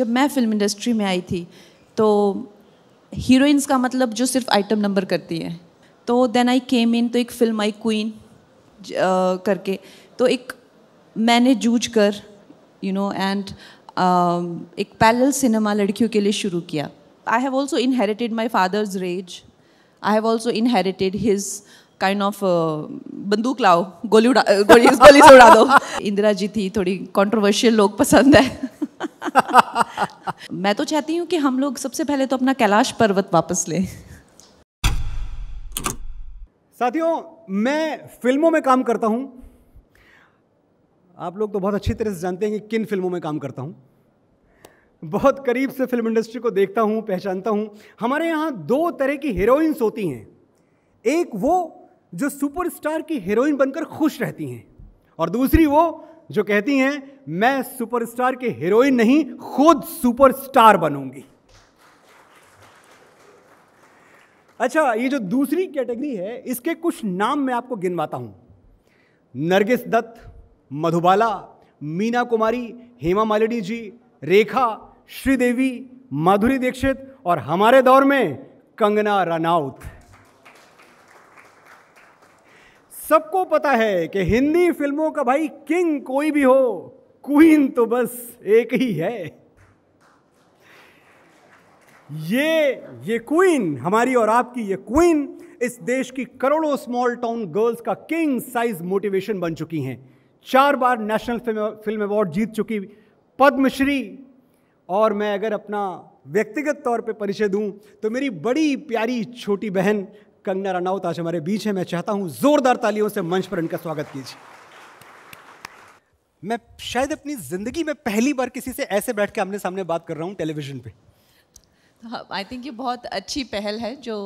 जब मैं film industry में आई थी तो हीरोइंस का मतलब जो सिर्फ आइटम नंबर करती हैं तो देन आई केम इन तो एक फिल्म आई क्वीन करके तो एक मैंने जूझ कर यू नो एंड एक पैरल सिनेमा लड़कियों के लिए शुरू किया I have also inherited my father's rage I have also inherited his kind of बंदूक लाओ गोली उड़ा गोली गोली से उड़ा दो इंदिरा जी थी थोड़ी कॉन्ट्रोवर्शियल लोग पसंद है मैं तो चाहती हूँ कि हम लोग सबसे पहले तो अपना कैलाश पर्वत वापस लें साथियों मैं फिल्मों में काम करता हूँ आप लोग तो बहुत अच्छी तरह से जानते हैं कि किन फिल्मों में काम करता हूँ बहुत करीब से फिल्म इंडस्ट्री को देखता हूँ पहचानता हूँ हमारे यहाँ दो तरह की हीरोइंस होती हैं एक वो जो सुपरस्टार की हीरोइन बनकर खुश रहती हैं और दूसरी वो जो कहती हैं मैं सुपरस्टार के हीरोइन नहीं खुद सुपरस्टार बनूंगी अच्छा ये जो दूसरी कैटेगरी है इसके कुछ नाम मैं आपको गिनवाता हूं नरगिस दत्त मधुबाला मीना कुमारी हेमा मालिनी जी रेखा श्रीदेवी माधुरी दीक्षित और हमारे दौर में कंगना रनाउत सबको पता है कि हिंदी फिल्मों का भाई किंग कोई भी हो क्वीन तो बस एक ही है ये ये क्वीन हमारी और आपकी ये क्वीन इस देश की करोड़ों स्मॉल टाउन गर्ल्स का किंग साइज मोटिवेशन बन चुकी हैं चार बार नेशनल फिल्म फिल्म अवार्ड जीत चुकी पद्मश्री और मैं अगर अपना व्यक्तिगत तौर पे परिचय दूं तो मेरी बड़ी प्यारी छोटी बहन कंगना रनौत आज हमारे बीच है मैं चाहता हूं जोरदार तालियों से मंच पर इनका स्वागत कीजिए मैं शायद अपनी जिंदगी में पहली बार किसी से ऐसे बैठ के आमने सामने बात कर रहा हूँ टेलीविजन पे आई हाँ, थिंक ये बहुत अच्छी पहल है जो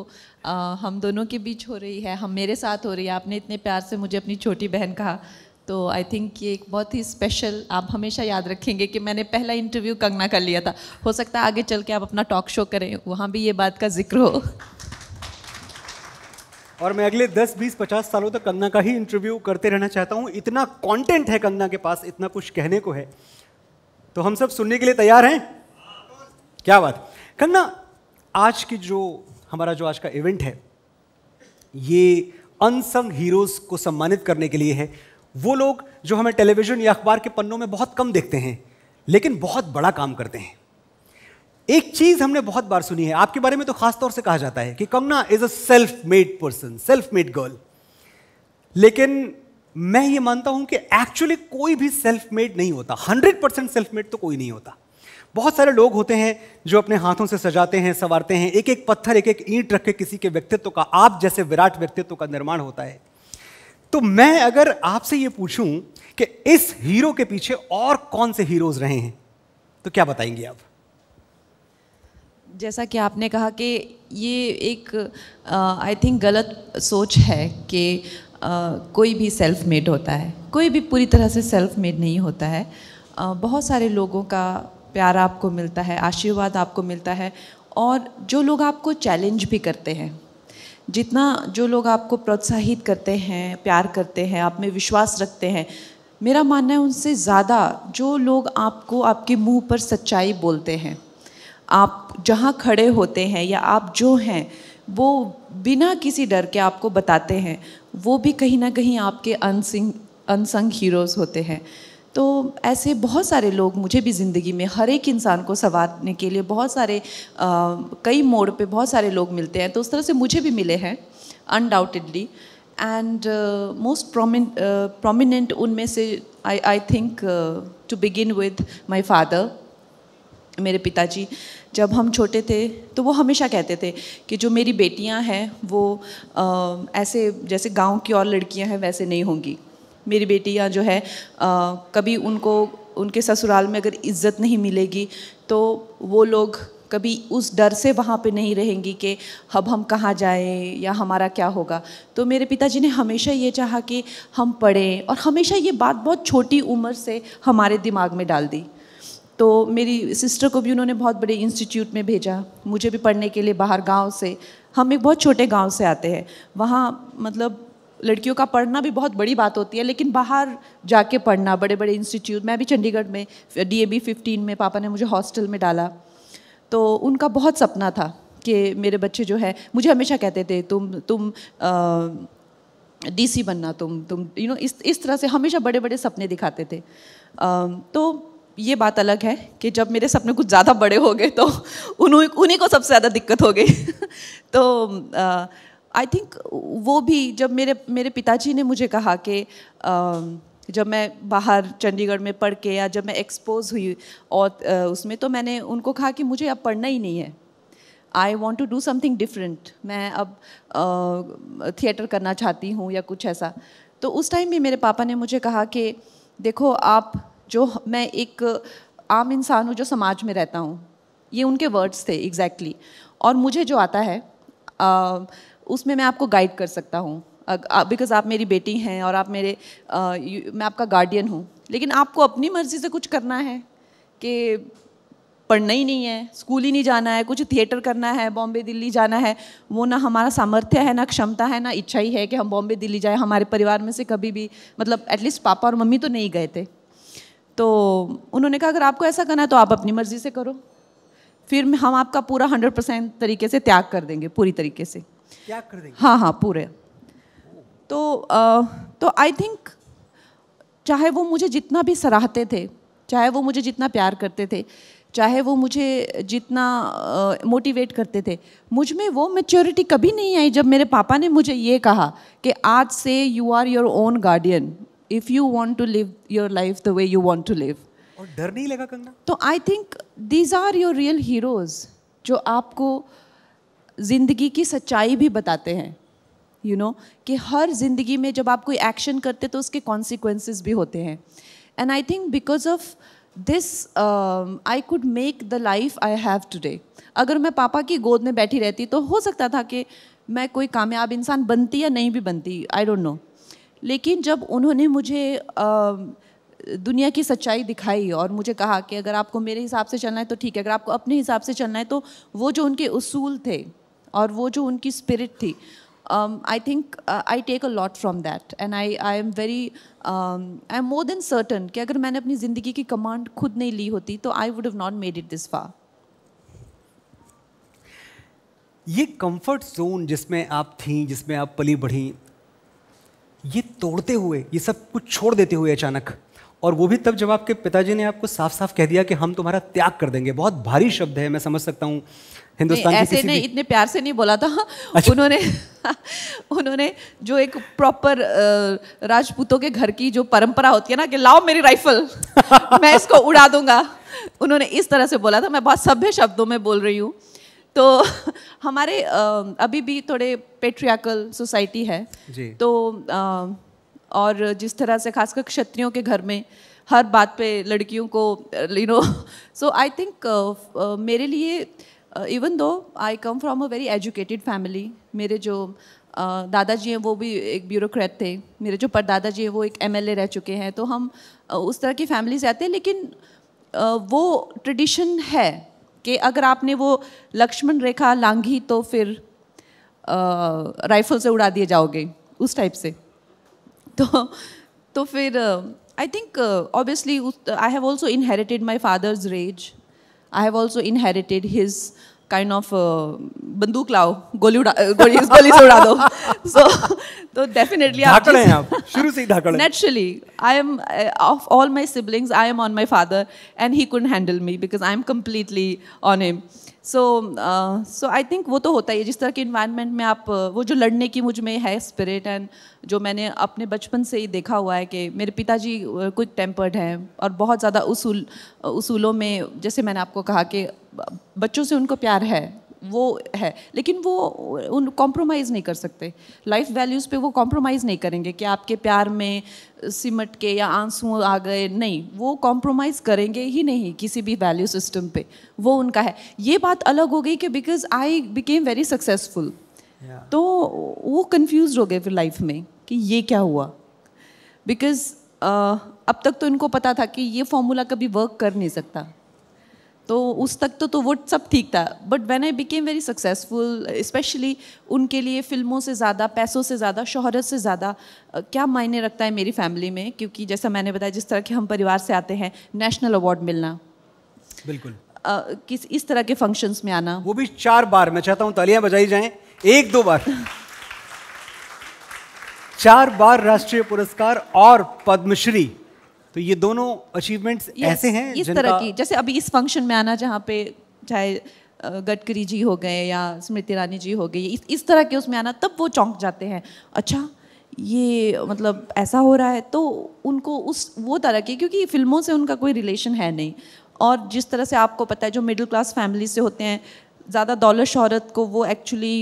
आ, हम दोनों के बीच हो रही है हम मेरे साथ हो रही है आपने इतने प्यार से मुझे अपनी छोटी बहन कहा तो आई थिंक ये एक बहुत ही स्पेशल आप हमेशा याद रखेंगे कि मैंने पहला इंटरव्यू कंगना कर लिया था हो सकता है आगे चल के आप अपना टॉक शो करें वहाँ भी ये बात का जिक्र हो और मैं अगले 10, 20, 50 सालों तक कंगना का ही इंटरव्यू करते रहना चाहता हूँ इतना कंटेंट है कंगना के पास इतना कुछ कहने को है तो हम सब सुनने के लिए तैयार हैं क्या बात कंगना आज की जो हमारा जो आज का इवेंट है ये अनसंग हीरोज़ को सम्मानित करने के लिए है वो लोग जो हमें टेलीविज़न या अखबार के पन्नों में बहुत कम देखते हैं लेकिन बहुत बड़ा काम करते हैं एक चीज हमने बहुत बार सुनी है आपके बारे में तो खास तौर से कहा जाता है कि Kangana is a self made person self made girl लेकिन मैं ये मानता हूं कि एक्चुअली कोई भी सेल्फ मेड नहीं होता हंड्रेड परसेंट सेल्फ मेड तो कोई नहीं होता बहुत सारे लोग होते हैं जो अपने हाथों से सजाते हैं संवारते हैं एक एक पत्थर एक एक ईंट रख के किसी के व्यक्तित्व का आप जैसे विराट व्यक्तित्व का निर्माण होता है तो मैं अगर आपसे ये पूछूं कि इस हीरो के पीछे और कौन से हीरोज रहे हैं तो क्या बताएंगे आप जैसा कि आपने कहा कि ये एक आई थिंक गलत सोच है कि uh, कोई भी सेल्फ मेड होता है कोई भी पूरी तरह से सेल्फ मेड नहीं होता है uh, बहुत सारे लोगों का प्यार आपको मिलता है आशीर्वाद आपको मिलता है और जो लोग आपको चैलेंज भी करते हैं जितना जो लोग आपको प्रोत्साहित करते हैं प्यार करते हैं आप में विश्वास रखते हैं मेरा मानना है उनसे ज़्यादा जो लोग आपको आपके मुंह पर सच्चाई बोलते हैं आप जहाँ खड़े होते हैं या आप जो हैं वो बिना किसी डर के आपको बताते हैं वो भी कहीं ना कहीं आपके अनसिंग अनसंग हीरोज़ होते हैं तो ऐसे बहुत सारे लोग मुझे भी ज़िंदगी में हर एक इंसान को संवारने के लिए बहुत सारे आ, कई मोड़ पे बहुत सारे लोग मिलते हैं तो उस तरह से मुझे भी मिले हैं अनडाउटेडली एंड मोस्ट प्रोमिनेंट उनमें से I I think to begin with my father मेरे पिताजी जब हम छोटे थे तो वो हमेशा कहते थे कि जो मेरी बेटियां हैं वो आ, ऐसे जैसे गांव की और लड़कियां हैं वैसे नहीं होंगी मेरी बेटियां जो है आ, कभी उनको उनके ससुराल में अगर इज्जत नहीं मिलेगी तो वो लोग कभी उस डर से वहाँ पे नहीं रहेंगी कि अब हम कहाँ जाएं या हमारा क्या होगा तो मेरे पिताजी ने हमेशा ये चाहा कि हम पढ़ें और हमेशा ये बात बहुत छोटी उम्र से हमारे दिमाग में डाल दी तो मेरी सिस्टर को भी उन्होंने बहुत बड़े इंस्टीट्यूट में भेजा मुझे भी पढ़ने के लिए बाहर गांव से हम एक बहुत छोटे गांव से आते हैं वहाँ मतलब लड़कियों का पढ़ना भी बहुत बड़ी बात होती है लेकिन बाहर जाके पढ़ना बड़े बड़े इंस्टीट्यूट मैं भी चंडीगढ़ में डी ए बी फिफ्टीन में पापा ने मुझे हॉस्टल में डाला तो उनका बहुत सपना था कि मेरे बच्चे जो है मुझे हमेशा कहते थे तुम तुम डीसी बनना तुम तुम यू you नो know, इस इस तरह से हमेशा बड़े बड़े सपने दिखाते थे आ, तो ये बात अलग है कि जब मेरे सपने कुछ ज़्यादा बड़े हो गए तो उन्होंने उन्हीं को सबसे ज़्यादा दिक्कत हो गई तो आई थिंक वो भी जब मेरे मेरे पिताजी ने मुझे कहा कि जब मैं बाहर चंडीगढ़ में पढ़ के या जब मैं एक्सपोज हुई और उसमें तो मैंने उनको कहा कि मुझे अब पढ़ना ही नहीं है I want to do something different मैं अब थिएटर करना चाहती हूँ या कुछ ऐसा तो उस टाइम भी मेरे पापा ने मुझे कहा कि देखो आप जो मैं एक आम इंसान हूँ जो समाज में रहता हूँ ये उनके वर्ड्स थे एग्जैक्टली exactly. और मुझे जो आता है आ, उसमें मैं आपको गाइड कर सकता हूँ बिकॉज आप मेरी बेटी हैं और आप मेरे आ, यू, मैं आपका गार्डियन हूँ लेकिन आपको अपनी मर्ज़ी से कुछ करना है कि पढ़ना ही नहीं है स्कूल ही नहीं जाना है कुछ थिएटर करना है बॉम्बे दिल्ली जाना है वो ना हमारा सामर्थ्य है ना क्षमता है ना इच्छा ही है कि हम बॉम्बे दिल्ली जाएँ हमारे परिवार में से कभी भी मतलब एटलीस्ट पापा और मम्मी तो नहीं गए थे तो उन्होंने कहा अगर आपको ऐसा करना है तो आप अपनी मर्ज़ी से करो फिर हम आपका पूरा हंड्रेड परसेंट तरीके से त्याग कर देंगे पूरी तरीके से त्याग कर देंगे हाँ हाँ पूरे तो आ, तो आई थिंक चाहे वो मुझे जितना भी सराहते थे चाहे वो मुझे जितना प्यार करते थे चाहे वो मुझे जितना मोटिवेट करते थे मुझ में वो मेच्योरिटी कभी नहीं आई जब मेरे पापा ने मुझे ये कहा कि आज से you are your own guardian if you want to live your life the way you want to live और डर नहीं लगा कंगना तो I think these are your real heroes जो आपको जिंदगी की सच्चाई भी बताते हैं यू you नो know, कि हर जिंदगी में जब आप कोई एक्शन करते तो उसके कॉन्सिक्वेंसेस भी होते हैं and I think because of this I could make the life I have today अगर मैं पापा की गोद में बैठी रहती तो हो सकता था कि मैं कोई कामयाब इंसान बनती या नहीं भी बनती आई डोंट नो लेकिन जब उन्होंने मुझे आ, दुनिया की सच्चाई दिखाई और मुझे कहा कि अगर आपको मेरे हिसाब से चलना है तो ठीक है अगर आपको अपने हिसाब से चलना है तो वो जो उनके उसूल थे और वो जो उनकी स्पिरिट थी I think I take a lot from that and I I am very I am more than certain कि अगर मैंने अपनी ज़िंदगी की कमांड खुद नहीं ली होती तो I would have not made it this far ये कंफर्ट जोन जिसमें आप थीं जिसमें आप पली बढ़ी ये तोड़ते हुए ये सब कुछ छोड़ देते हुए अचानक और वो भी तब जब आपके पिताजी ने आपको साफ साफ कह दिया कि हम तुम्हारा त्याग कर देंगे बहुत भारी शब्द है मैं समझ सकता हूँ हिंदुस्तान ऐसे नहीं इतने प्यार से नहीं बोला था अच्छा। उन्होंने उन्होंने जो एक प्रॉपर राजपूतों के घर की जो परंपरा होती है ना कि लाओ मेरी राइफल मैं इसको उड़ा दूंगा उन्होंने इस तरह से बोला था मैं बहुत सभ्य शब्दों में बोल रही हूँ तो हमारे अभी भी थोड़े पेट्रियाकल सोसाइटी है जी. तो आ, और जिस तरह से खासकर क्षत्रियों के घर में हर बात पे लड़कियों को you know so I think मेरे लिए even though I come from a very educated family मेरे जो uh, दादाजी हैं वो भी एक ब्यूरोक्रेट थे मेरे जो परदादा जी हैं वो एक एमएलए रह चुके हैं तो हम uh, उस तरह की फैमिली से आते हैं लेकिन uh, वो ट्रेडिशन है कि अगर आपने वो लक्ष्मण रेखा लांघी तो फिर राइफल से उड़ा दिए जाओगे उस टाइप से तो तो फिर I think obviously I have also inherited my father's rage I have also inherited his kind of बंदूक लाओ गोली उड़ा गोली गोली से उड़ा दो सो तो डेफिनेटली आप शुरू से ही धाकड़ naturally I am of all my siblings I am on my father and he couldn't handle me because I am completely on him so so I think वो तो होता ही है जिस तरह के इन्वायरमेंट में आप uh, वो जो लड़ने की मुझ में है स्पिरिट एंड जो मैंने अपने बचपन से ही देखा हुआ है कि मेरे पिताजी क्विक uh, टेम्पर्ड हैं और बहुत ज़्यादा उसूल uh, उसूलों में जैसे मैंने आपको कहा कि बच्चों से उनको प्यार है वो है लेकिन वो उन कॉम्प्रोमाइज़ नहीं कर सकते लाइफ वैल्यूज़ पे वो कॉम्प्रोमाइज़ नहीं करेंगे कि आपके प्यार में सिमट के या आंसू आ गए नहीं वो कॉम्प्रोमाइज़ करेंगे ही नहीं किसी भी वैल्यू सिस्टम पे वो उनका है ये बात अलग हो गई कि because I became very successful तो वो कन्फ्यूज हो गए फिर लाइफ में कि ये क्या हुआ बिकॉज uh, अब तक तो इनको पता था कि ये फॉर्मूला कभी वर्क कर नहीं सकता तो उस तक तो तो वो सब ठीक था but when I became very successful specially उनके लिए फिल्मों से ज़्यादा पैसों से ज़्यादा शोहरत से ज़्यादा क्या मायने रखता है मेरी फैमिली में क्योंकि जैसा मैंने बताया जिस तरह के हम परिवार से आते हैं नेशनल अवार्ड मिलना बिल्कुल आ, किस इस तरह के फंक्शंस में आना वो भी चार बार मैं चाहता हूँ तालियाँ बजाई जाएँ एक दो बार चार बार राष्ट्रीय पुरस्कार और पद्मश्री तो ये दोनों अचीवमेंट्स ऐसे हैं इस तरह की जैसे अभी इस फंक्शन में आना जहाँ पे चाहे गडकरी जी हो गए या स्मृति ईरानी जी हो गई इस, इस तरह के उसमें आना तब वो चौंक जाते हैं अच्छा ये मतलब ऐसा हो रहा है तो उनको उस वो तरह की क्योंकि फिल्मों से उनका कोई रिलेशन है नहीं और जिस तरह से आपको पता है जो मिडिल क्लास फैमिली से होते हैं ज़्यादा दौलत शहरत को वो एक्चुअली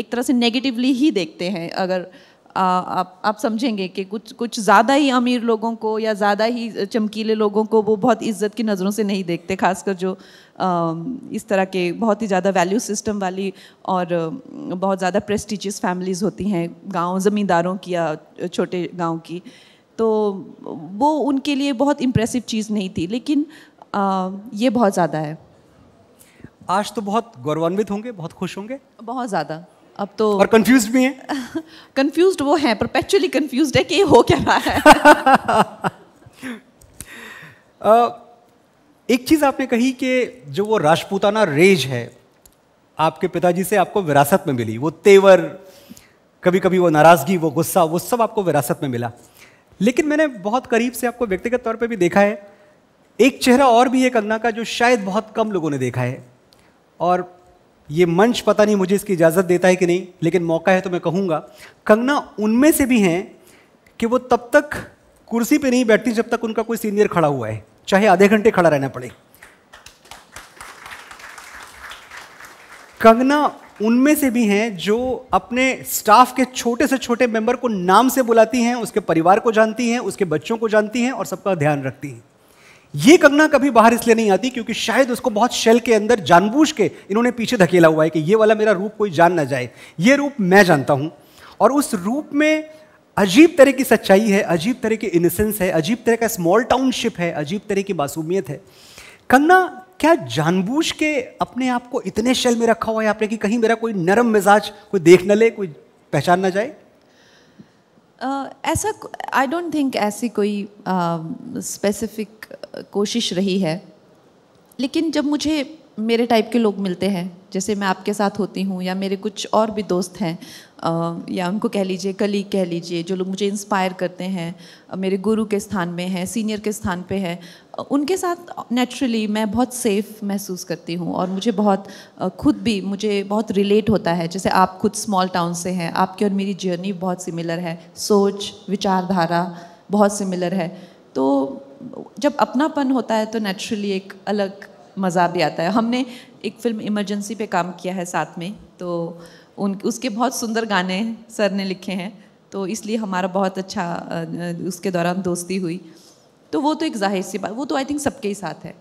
एक तरह से नेगेटिवली ही देखते हैं अगर आप आप समझेंगे कि कुछ कुछ ज़्यादा ही अमीर लोगों को या ज़्यादा ही चमकीले लोगों को वो बहुत इज्जत की नज़रों से नहीं देखते खासकर जो इस तरह के बहुत ही ज़्यादा वैल्यू सिस्टम वाली और बहुत ज़्यादा प्रेस्टिजियस फैमिलीज़ होती हैं गांव ज़मींदारों की या छोटे गांव की तो वो उनके लिए बहुत इम्प्रेसिव चीज़ नहीं थी लेकिन ये बहुत ज़्यादा है आज तो बहुत गौरवान्वित होंगे बहुत खुश होंगे बहुत ज़्यादा अब तो और कंफ्यूज भी हैं कंफ्यूज वो है परपेचुअली कंफ्यूज है कि हो क्या रहा है uh, एक चीज़ आपने कही कि जो वो राजपूताना रेज है आपके पिताजी से आपको विरासत में मिली वो तेवर कभी कभी वो नाराज़गी वो गुस्सा वो सब आपको विरासत में मिला लेकिन मैंने बहुत करीब से आपको व्यक्तिगत तौर पे भी देखा है एक चेहरा और भी है कंगना का जो शायद बहुत कम लोगों ने देखा है और ये मंच पता नहीं मुझे इसकी इजाज़त देता है कि नहीं लेकिन मौका है तो मैं कहूँगा कंगना उनमें से भी हैं कि वो तब तक कुर्सी पे नहीं बैठती जब तक उनका कोई सीनियर खड़ा हुआ है चाहे आधे घंटे खड़ा रहना पड़े कंगना उनमें से भी हैं जो अपने स्टाफ के छोटे से छोटे मेंबर को नाम से बुलाती हैं उसके परिवार को जानती हैं उसके बच्चों को जानती हैं और सबका ध्यान रखती हैं ये कंगना कभी बाहर इसलिए नहीं आती क्योंकि शायद उसको बहुत शेल के अंदर जानबूझ के इन्होंने पीछे धकेला हुआ है कि ये वाला मेरा रूप कोई जान ना जाए ये रूप मैं जानता हूँ और उस रूप में अजीब तरह की सच्चाई है अजीब तरह की इनसेंस है अजीब तरह का स्मॉल टाउनशिप है अजीब तरह की मासूमियत है कंगना क्या जानबूझ के अपने आप को इतने शेल में रखा हुआ है आपने कि कहीं मेरा कोई नरम मिजाज कोई देख न ले कोई पहचान ना जाए ऐसा आई डोंट थिंक ऐसी कोई स्पेसिफिक कोशिश रही है लेकिन जब मुझे मेरे टाइप के लोग मिलते हैं जैसे मैं आपके साथ होती हूँ या मेरे कुछ और भी दोस्त हैं या उनको कह लीजिए कलीग कह लीजिए जो लोग मुझे इंस्पायर करते हैं मेरे गुरु के स्थान में हैं सीनियर के स्थान पे है उनके साथ नेचुरली मैं बहुत सेफ़ महसूस करती हूँ और मुझे बहुत खुद भी मुझे बहुत रिलेट होता है जैसे आप खुद स्मॉल टाउन से हैं आपकी और मेरी जर्नी बहुत सिमिलर है सोच विचारधारा बहुत सिमिलर है तो जब अपनापन होता है तो नेचुरली एक अलग मज़ा भी आता है हमने एक फ़िल्म इमरजेंसी पे काम किया है साथ में तो उन उसके बहुत सुंदर गाने सर ने लिखे हैं तो इसलिए हमारा बहुत अच्छा उसके दौरान दोस्ती हुई तो वो तो एक जाहिर सी बात वो तो आई थिंक सबके ही साथ है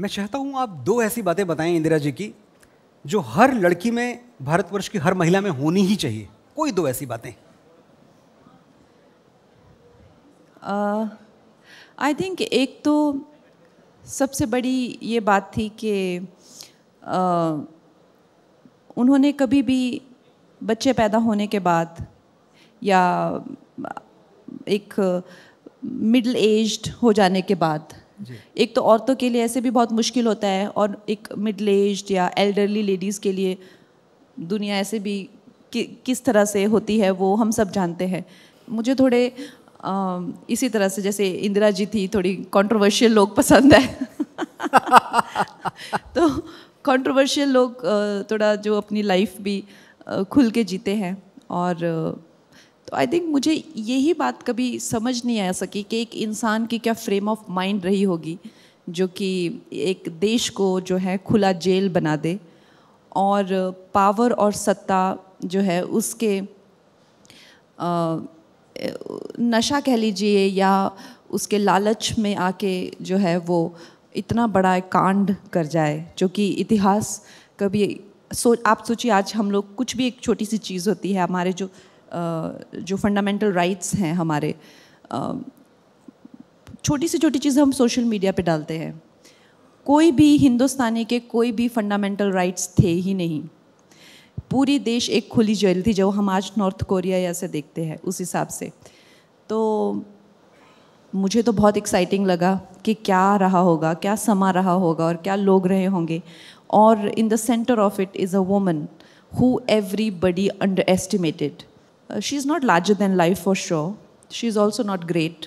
मैं चाहता हूँ आप दो ऐसी बातें बताएं इंदिरा जी की जो हर लड़की में भारतवर्ष की हर महिला में होनी ही चाहिए कोई दो ऐसी बातें आई uh, थिंक एक तो सबसे बड़ी ये बात थी कि uh, उन्होंने कभी भी बच्चे पैदा होने के बाद या एक मिडल एज्ड हो जाने के बाद एक तो औरतों के लिए ऐसे भी बहुत मुश्किल होता है और एक मिडल एज्ड या एल्डरली लेडीज़ के लिए दुनिया ऐसे भी कि, किस तरह से होती है वो हम सब जानते हैं मुझे थोड़े आ, इसी तरह से जैसे इंदिरा जी थी थोड़ी कंट्रोवर्शियल लोग पसंद है तो कंट्रोवर्शियल लोग थोड़ा जो अपनी लाइफ भी खुल के जीते हैं और तो आई थिंक मुझे यही बात कभी समझ नहीं आ सकी कि एक इंसान की क्या फ्रेम ऑफ माइंड रही होगी जो कि एक देश को जो है खुला जेल बना दे और पावर और सत्ता जो है उसके नशा कह लीजिए या उसके लालच में आके जो है वो इतना बड़ा कांड कर जाए जो कि इतिहास कभी सो आप सोचिए आज हम लोग कुछ भी एक छोटी सी चीज़ होती है हमारे जो जो फंडामेंटल राइट्स हैं हमारे छोटी सी छोटी चीज़ हम सोशल मीडिया पे डालते हैं कोई भी हिंदुस्तानी के कोई भी फंडामेंटल राइट्स थे ही नहीं पूरी देश एक खुली जेल थी जो हम आज नॉर्थ कोरिया या से देखते हैं उस हिसाब से तो मुझे तो बहुत एक्साइटिंग लगा कि क्या रहा होगा क्या समा रहा होगा और क्या लोग रहे होंगे और in the centre of it is a woman who everybody underestimated she is not larger than life for sure she is also not great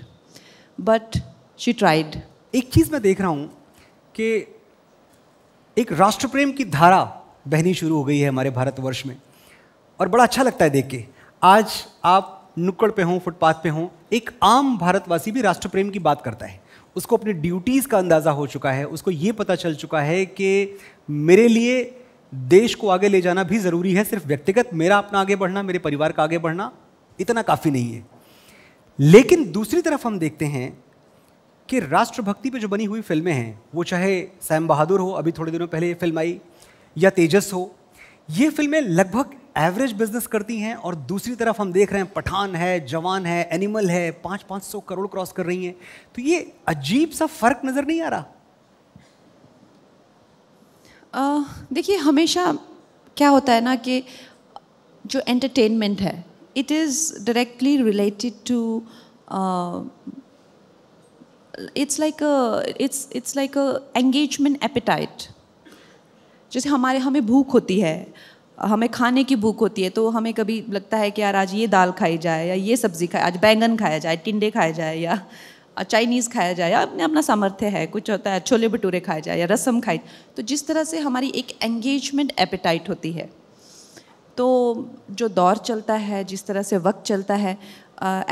but she tried एक चीज़ मैं देख रहा हूँ कि एक राष्ट्र प्रेम की धारा बहनी शुरू हो गई है हमारे भारतवर्ष में और बड़ा अच्छा लगता है देख के आज आप नुक्कड़ पे हों फुटपाथ पे हों एक आम भारतवासी भी राष्ट्रप्रेम की बात करता है उसको अपनी ड्यूटीज़ का अंदाज़ा हो चुका है उसको ये पता चल चुका है कि मेरे लिए देश को आगे ले जाना भी ज़रूरी है सिर्फ व्यक्तिगत मेरा अपना आगे बढ़ना मेरे परिवार का आगे बढ़ना इतना काफ़ी नहीं है लेकिन दूसरी तरफ हम देखते हैं कि राष्ट्रभक्ति पे जो बनी हुई फिल्में हैं वो चाहे सैम बहादुर हो अभी थोड़े दिनों पहले ये फिल्म आई या तेजस हो ये फिल्में लगभग एवरेज बिजनेस करती हैं और दूसरी तरफ हम देख रहे हैं पठान है जवान है एनिमल है पाँच पाँच सौ करोड़ क्रॉस कर रही हैं तो ये अजीब सा फर्क नज़र नहीं आ रहा देखिए हमेशा क्या होता है ना कि जो एंटरटेनमेंट है it is directly related to it's like it's it's like engagement appetite जैसे हमारे हमें भूख होती है हमें खाने की भूख होती है तो हमें कभी लगता है कि यार आज ये दाल खाई जाए या ये सब्ज़ी खाए आज बैंगन खाया जाए टिंडे खाए जाए या चाइनीज़ खाया जाए या अपने अपना सामर्थ्य है कुछ होता है छोले भटूरे खाए जाए या रसम खाई तो जिस तरह से हमारी एक एंगेजमेंट एपेटाइट होती है तो जो दौर चलता है जिस तरह से वक्त चलता है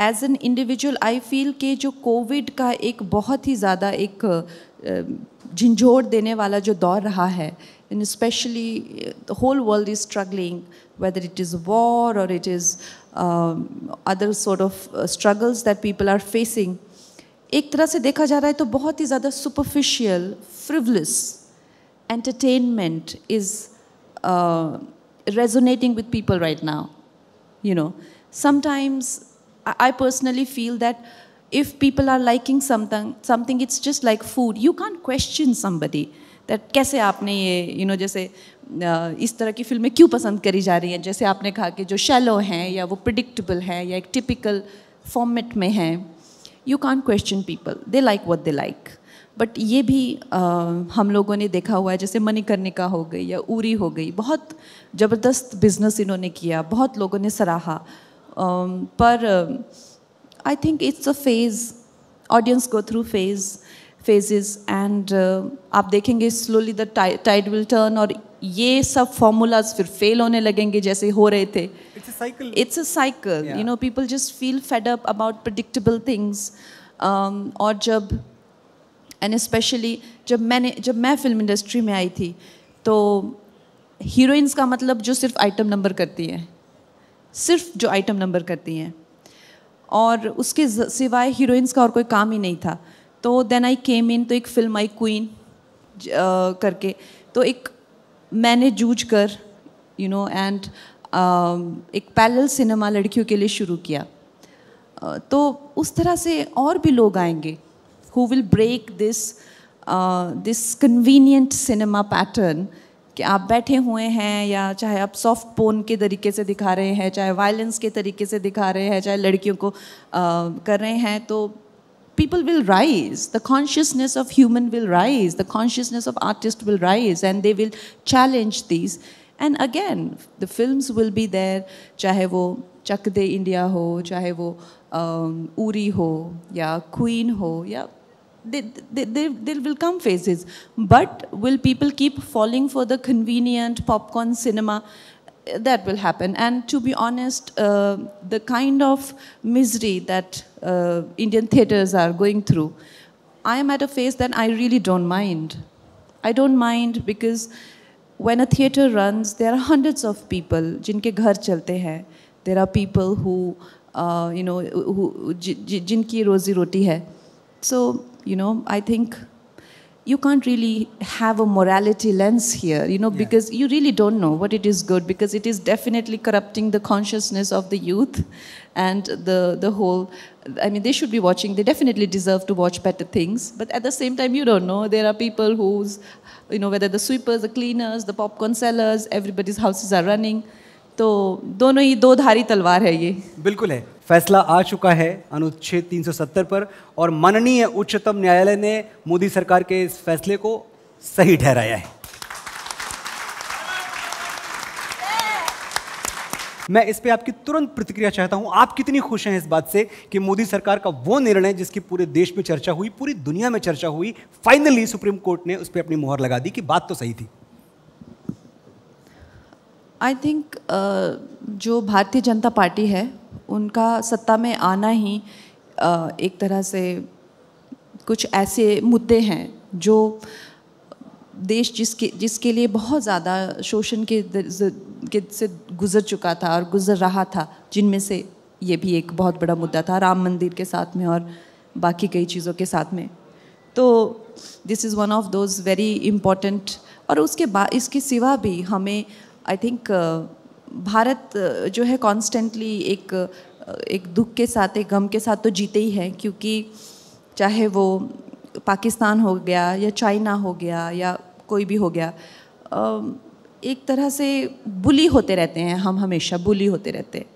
as an individual I feel के जो कोविड का एक बहुत ही ज़्यादा एक झिंझोड़ देने वाला जो दौर रहा है and especially uh, the whole world is struggling, whether it is war or it is um, other sort of uh, struggles that people are facing. एक तरह से देखा जा रहा है तो बहुत ही ज़्यादा superficial, frivolous entertainment is uh, resonating with people right now. You know, sometimes I personally feel that if people are liking something, something it's just like food. You can't question somebody. That कैसे आपने ये you you no know, जैसे इस तरह की फिल्में क्यों पसंद करी जा रही हैं जैसे आपने कहा कि जो शैलो हैं या वो प्रडिक्टबल हैं या एक टिपिकल फॉर्मेट में हैं you can question people they like what they like but ये भी आ, हम लोगों ने देखा हुआ है जैसे मणिकर्णिका हो गई या उरी हो गई बहुत ज़बरदस्त बिजनेस इन्होंने किया बहुत लोगों ने सराहा आ, पर I think it's a phase audience go through phase phases and uh, आप देखेंगे slowly the tide will turn और ये सब फॉर्मूलाज फिर फेल होने लगेंगे जैसे हो रहे थे it's a cycle you know people just feel fed up about predictable things और जब एंड स्पेशली जब मैंने जब मैं फिल्म इंडस्ट्री में आई थी तो हीरोइंस का मतलब जो सिर्फ आइटम नंबर करती हैं सिर्फ जो आइटम नंबर करती हैं और उसके सिवाय हीरोइंस का और कोई काम ही नहीं था तो देन आई केम इन तो एक फिल्म आई क्वीन करके तो एक मैंने जूझ कर यू नो एंड एक पैरल सिनेमा लड़कियों के लिए शुरू किया uh, तो उस तरह से और भी लोग आएंगे who will break this this convenient cinema pattern कि आप बैठे हुए हैं या चाहे आप सॉफ्ट पोन के तरीके से दिखा रहे हैं चाहे वायलेंस के तरीके से दिखा रहे हैं चाहे लड़कियों को uh, कर रहे हैं तो people will rise the consciousness of human will rise the consciousness of artist will rise and they will challenge these and again the films will be there chahe wo chak de india ho chahe wo um, uri ho yeah queen ho yeah they, they, they, there will come phases but will people keep falling for the convenient popcorn cinema that will happen. And to be honest, uh, the kind of misery that uh, Indian theatres are going through, I am at a phase that I really don't mind. I don't mind because when a theatre runs, there are hundreds of people jinke ghar chalte hai. There are people who, uh, you know, who, jinki rozi roti hai. So, you know, I think you can't really have a morality lens here, you know, yeah. because you really don't know what it is good, because it is definitely corrupting the consciousness of the youth and the, the whole. I mean, they should be watching, they definitely deserve to watch better things, but at the same time, you don't know. There are people who's, you know, whether the sweepers, the cleaners, the popcorn sellers, everybody's houses are running. तो दोनों ही दो धारी तलवार है ये बिल्कुल है फैसला आ चुका है अनुच्छेद 370 पर और माननीय उच्चतम न्यायालय ने मोदी सरकार के इस फैसले को सही ठहराया है मैं इस पे आपकी तुरंत प्रतिक्रिया चाहता हूं आप कितनी खुश हैं इस बात से कि मोदी सरकार का वो निर्णय जिसकी पूरे देश में चर्चा हुई पूरी दुनिया में चर्चा हुई फाइनली सुप्रीम कोर्ट ने उस पर अपनी मुहर लगा दी कि बात तो सही थी आई थिंक uh, जो भारतीय जनता पार्टी है उनका सत्ता में आना ही uh, एक तरह से कुछ ऐसे मुद्दे हैं जो देश जिसके जिसके लिए बहुत ज़्यादा शोषण के, के से गुज़र चुका था और गुज़र रहा था जिनमें से ये भी एक बहुत बड़ा मुद्दा था राम मंदिर के साथ में और बाकी कई चीज़ों के साथ में तो this is one of those very important और उसके बाद इसके सिवा भी हमें I think uh, Bharat uh, जो है कॉन्स्टेंटली एक uh, एक दुख के साथ एक गम के साथ तो जीते ही हैं क्योंकि चाहे वो पाकिस्तान हो गया या चाइना हो गया या कोई भी हो गया um, एक तरह से बुली होते रहते हैं हम हमेशा बुली होते रहते हैं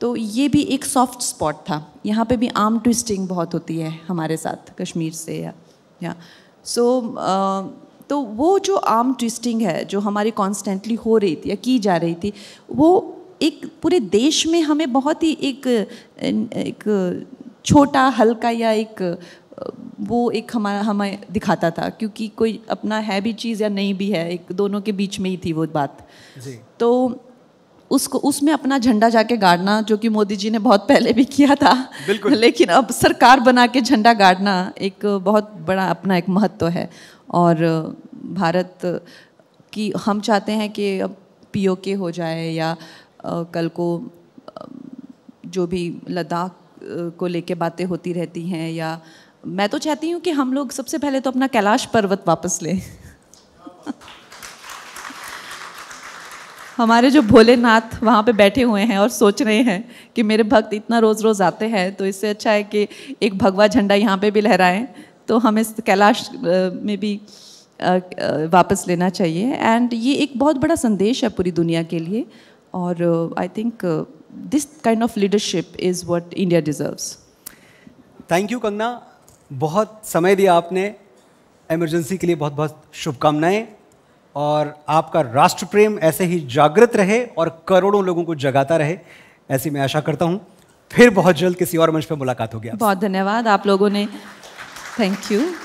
तो ये भी एक सॉफ्ट स्पॉट था यहाँ पे भी आर्म ट्विस्टिंग बहुत होती है हमारे साथ कश्मीर से या या सो so, तो वो जो आर्म ट्विस्टिंग है जो हमारी कॉन्स्टेंटली हो रही थी या की जा रही थी वो एक पूरे देश में हमें बहुत ही एक एक छोटा हल्का या एक वो एक हमारा हमें दिखाता था क्योंकि कोई अपना है भी चीज़ या नहीं भी है एक दोनों के बीच में ही थी वो बात तो उसको उसमें अपना झंडा जाके गाड़ना जो कि मोदी जी ने बहुत पहले भी किया था लेकिन अब सरकार बना के झंडा गाड़ना एक बहुत बड़ा अपना एक महत्व है और भारत की हम चाहते हैं कि अब पीओके हो जाए या कल को जो भी लद्दाख को लेके बातें होती रहती हैं या मैं तो चाहती हूँ कि हम लोग सबसे पहले तो अपना कैलाश पर्वत वापस लें हमारे जो भोलेनाथ वहाँ पे बैठे हुए हैं और सोच रहे हैं कि मेरे भक्त इतना रोज़ रोज़ आते हैं तो इससे अच्छा है कि एक भगवा झंडा यहाँ पे भी लहराएं तो हमें कैलाश में भी वापस लेना चाहिए एंड ये एक बहुत बड़ा संदेश है पूरी दुनिया के लिए और I think this kind of leadership is what India deserves thank you Kangana बहुत समय दिया आपने एमरजेंसी के लिए बहुत बहुत शुभकामनाएं और आपका राष्ट्र प्रेम ऐसे ही जागृत रहे और करोड़ों लोगों को जगाता रहे ऐसी मैं आशा करता हूँ फिर बहुत जल्द किसी और मंच पर मुलाकात होगी बहुत धन्यवाद आप लोगों ने Thank you.